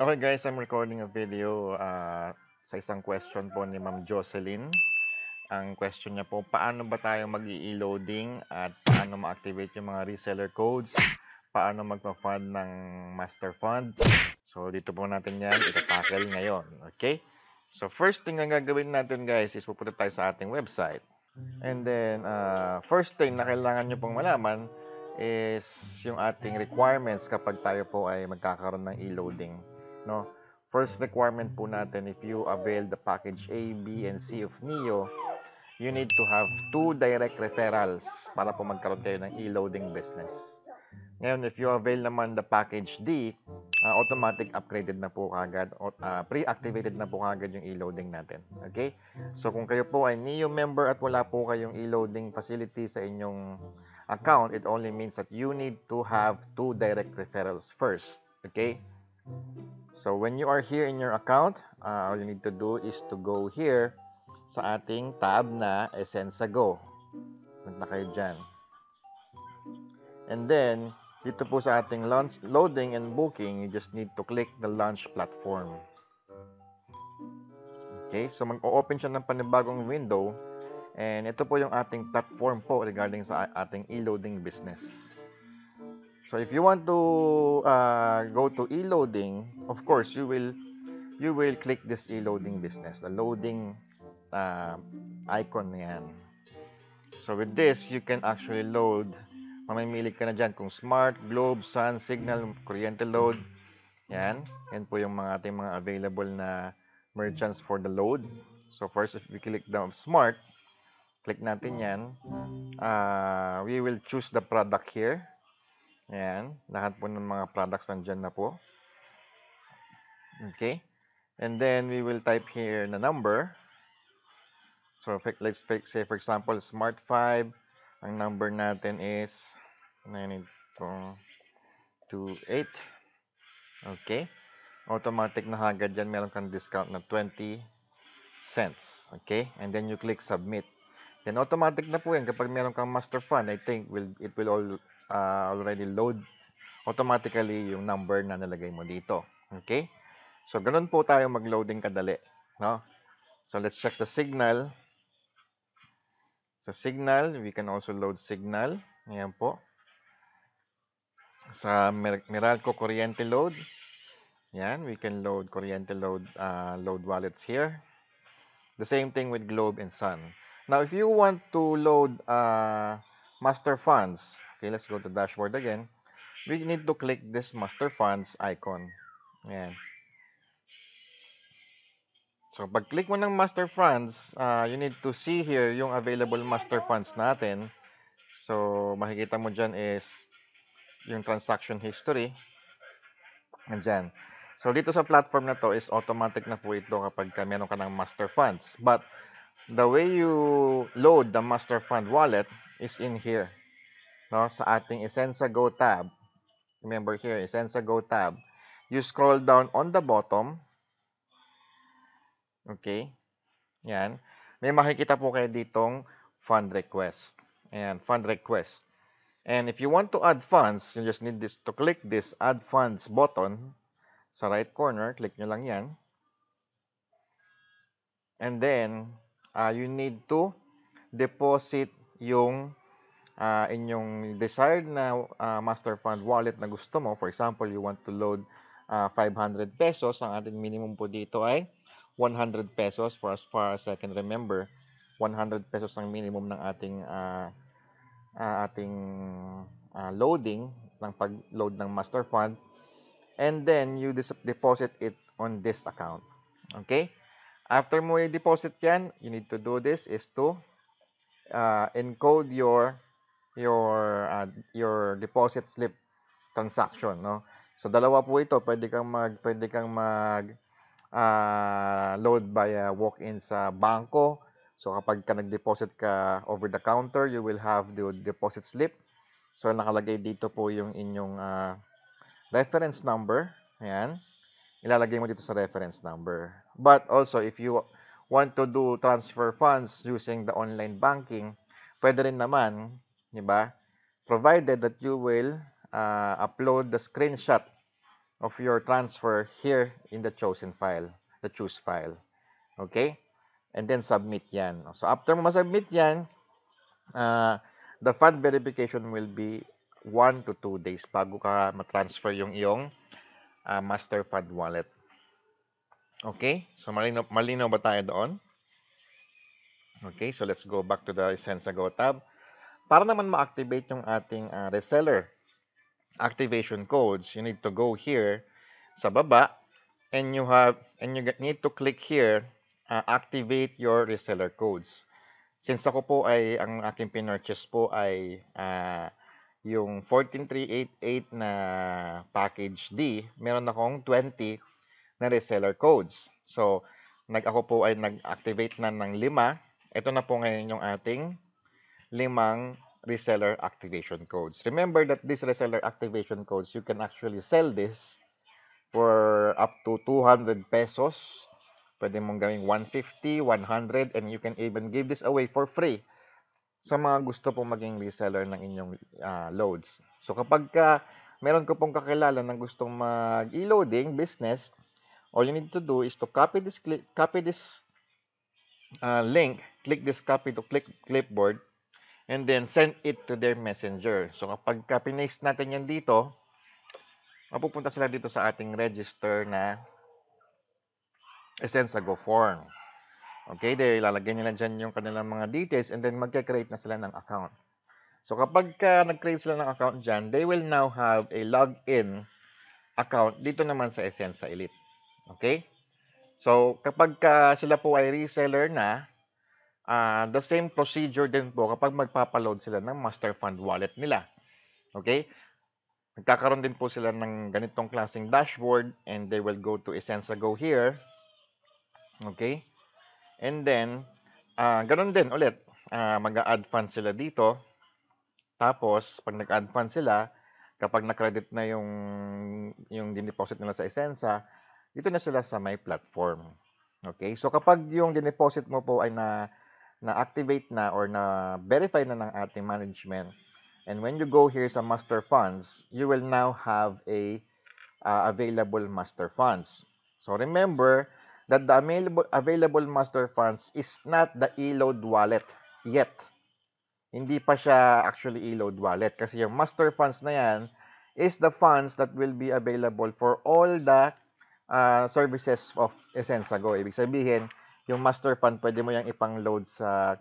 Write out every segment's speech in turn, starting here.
Okay guys, I'm recording a video uh, sa isang question po ni Ma'am Jocelyn. Ang question niya po, paano ba tayo mag e-loading at paano ma-activate yung mga reseller codes? Paano magpa-fund ng master fund? So dito po natin yan, itatackle ngayon. Okay? So first thing ang gagawin natin guys is pupunta tayo sa ating website. And then, uh, first thing na kailangan nyo pong malaman is yung ating requirements kapag tayo po ay magkakaroon ng e-loading no? First requirement po natin, if you avail the package A, B, and C of NIO, you need to have two direct referrals para po magkaroon kayo ng e-loading business. Ngayon, if you avail naman the package D, uh, automatic upgraded na po kagad, uh, ah, pre-activated na po kagad yung e-loading natin. Okay? So, kung kayo po ay NEO member at wala po kayong e-loading facility sa inyong account, it only means that you need to have two direct referrals first. Okay? So when you are here in your account, uh, all you need to do is to go here sa ating tab na Essenza Go. Punta kayo dyan. And then, dito po sa ating launch, loading and booking, you just need to click the launch platform. Okay, so mag-open siya ng panibagong window. And ito po yung ating platform po regarding sa ating e-loading business. So if you want to uh, go to e-loading, of course you will you will click this e-loading business, the loading uh, icon na yan. So with this, you can actually load. Mamimili ka na dyan kung smart, globe, sun, signal, kuryente load. Yan. Yan po yung mga ating mga available na merchants for the load. So first, if we click the smart, click natin yan. Uh, we will choose the product here. Ayan. Lahat po ng mga products nandyan na po. Okay. And then we will type here na number. So let's say for example, Smart 5. Ang number natin is 9228. Okay. Automatic na agad dyan. Meron kang discount na 20 cents. Okay. And then you click submit. Then automatic na po yan. Kapag meron kang master fund, I think will, it will all uh, already load automatically yung number na nalagay mo dito. Okay? So, ganun po tayo mag-loading kadali. No? So, let's check the signal. Sa so, signal, we can also load signal. Ayan po. Sa Mer Meralco Kuryente Load, Ayan, we can load Kuryente load, uh, load wallets here. The same thing with Globe and Sun. Now, if you want to load uh, master funds, Okay, let's go to dashboard again. We need to click this master funds icon. Ayan. So, pag-click mo ng master funds, uh, you need to see here yung available master funds natin. So, makikita mo dyan is yung transaction history. Nandyan. So, dito sa platform na to is automatic na po ito kapag ka meron ka ng master funds. But, the way you load the master fund wallet is in here no, sa ating Essenza Go tab. Remember here, Essenza Go tab. You scroll down on the bottom. Okay? Yan. May makikita po kayo ditong fund request. Ayan, fund request. And if you want to add funds, you just need this to click this add funds button sa right corner. Click nyo lang yan. And then, uh, you need to deposit yung uh, inyong desired na uh, master fund wallet na gusto mo, for example, you want to load uh, ah, 500 pesos, ang ating minimum po dito ay 100 pesos for as far as I can remember. 100 pesos ang minimum ng ating uh, uh, ating uh, loading ng pag-load ng master fund and then you deposit it on this account. Okay? After mo i-deposit yan, you need to do this is to uh, encode your your uh, your deposit slip transaction, no? So dalawa po ito, pwede kang mag pwede kang mag uh, load by uh, walk-in sa bangko. So kapag ka nag-deposit ka over the counter, you will have the deposit slip. So nakalagay dito po yung inyong uh, reference number. Ayan. Ilalagay mo dito sa reference number. But also if you want to do transfer funds using the online banking, pwede rin naman 'di Provided that you will uh, upload the screenshot of your transfer here in the chosen file, the choose file. Okay? And then submit 'yan. So after mo ma-submit 'yan, uh, the fund verification will be 1 to 2 days bago ka matransfer transfer yung iyong uh, master Fund wallet. Okay? So, malinaw, malinaw ba tayo doon? Okay, so let's go back to the Sensago tab. para naman ma-activate yung ating uh, reseller activation codes, you need to go here sa baba and you have and you need to click here uh, activate your reseller codes. Since ako po ay ang aking pinurchase po ay uh, yung 14388 na package D, meron akong 20 na reseller codes. So, nag ako po ay nag-activate na ng 5. Ito na po ngayon yung ating limang reseller activation codes. Remember that these reseller activation codes, you can actually sell this for up to 200 pesos. Pwede mong gawing 150, 100, and you can even give this away for free sa mga gusto pong maging reseller ng inyong uh, loads. So kapag ka, meron ko pong kakilala na gustong mag-e-loading business, all you need to do is to copy this, copy this uh, link, click this copy to click clipboard, and then send it to their messenger. So kapag ka pinaste natin yan dito, mapupunta sila dito sa ating register na go form. Okay, they ilalagay nila dyan yung kanilang mga details and then magka-create na sila ng account. So kapag ka nag-create sila ng account dyan, they will now have a login account dito naman sa Essensa Elite. Okay? So kapag ka sila po ay reseller na, uh, the same procedure din po kapag magpapaload sila ng Master Fund wallet nila. Okay? Nagkakaroon din po sila ng ganitong klaseng dashboard and they will go to Essenza Go here. Okay? And then, uh, ganun din ulit. Uh, ah, Mag-add funds sila dito. Tapos, pag nag-add funds sila, kapag na-credit na yung, yung dineposit nila sa Essenza, dito na sila sa my platform. Okay? So, kapag yung dineposit mo po ay na na-activate na or na-verify na ng ating management. And when you go here sa master funds, you will now have a uh, available master funds. So remember that the available, available master funds is not the e-load wallet yet. Hindi pa siya actually e-load wallet kasi yung master funds na yan is the funds that will be available for all the uh, services of Essenza Go. Ibig sabihin, yung master fund, pwede mo yung ipang-load sa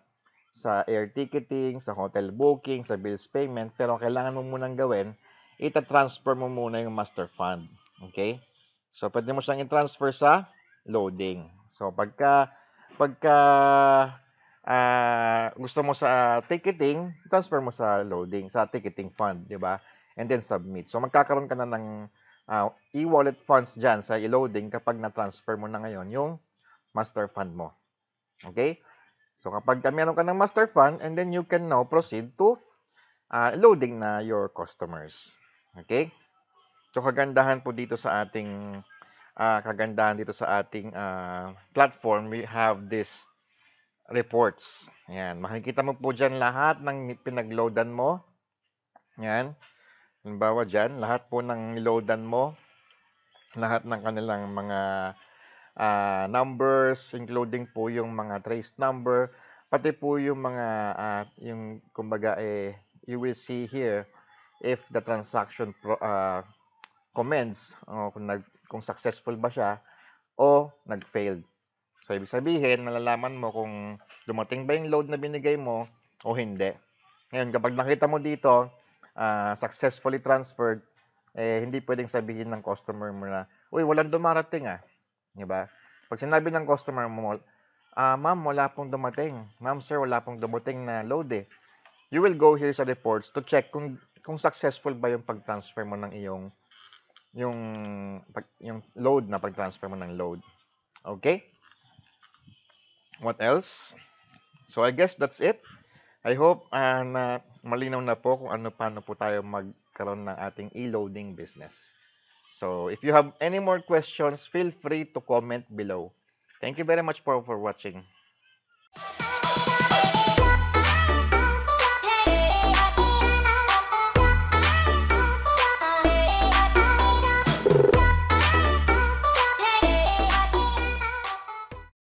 sa air ticketing, sa hotel booking, sa bills payment, pero kailangan mo munang gawin, ita-transfer mo muna yung master fund. Okay? So, pwede mo siyang i-transfer sa loading. So, pagka, pagka uh, gusto mo sa ticketing, transfer mo sa loading, sa ticketing fund, di ba? And then submit. So, magkakaroon ka na ng uh, e-wallet funds dyan sa e-loading kapag na-transfer mo na ngayon yung master fund mo. Okay? So kapag meron ka ng master fund and then you can now proceed to uh, loading na your customers. Okay? So kagandahan po dito sa ating uh, kagandahan dito sa ating uh, platform, we have this reports. Ayan, makikita mo po diyan lahat ng pinagloadan mo. Ayan. Halimbawa diyan, lahat po ng niloadan mo, lahat ng kanilang mga uh, numbers, including po yung mga trace number, pati po yung mga, uh, yung kumbaga, eh, you will see here if the transaction pro, uh, commence, o kung, nag, kung successful ba siya, o nag-failed. So, ibig sabihin, nalalaman mo kung dumating ba yung load na binigay mo o hindi. Ngayon, kapag nakita mo dito, uh, successfully transferred, eh, hindi pwedeng sabihin ng customer mo na, uy, walang dumarating ah. 'Di ba? Pag sinabi ng customer mo, ah, ma'am, wala pong dumating. Ma'am, sir, wala pong dumating na load eh. You will go here sa reports to check kung kung successful ba yung pag-transfer mo ng iyong yung pag, yung load na pag-transfer mo ng load. Okay? What else? So I guess that's it. I hope uh, na malinaw na po kung ano paano po tayo magkaroon ng ating e-loading business. So, if you have any more questions, feel free to comment below. Thank you very much for, for watching.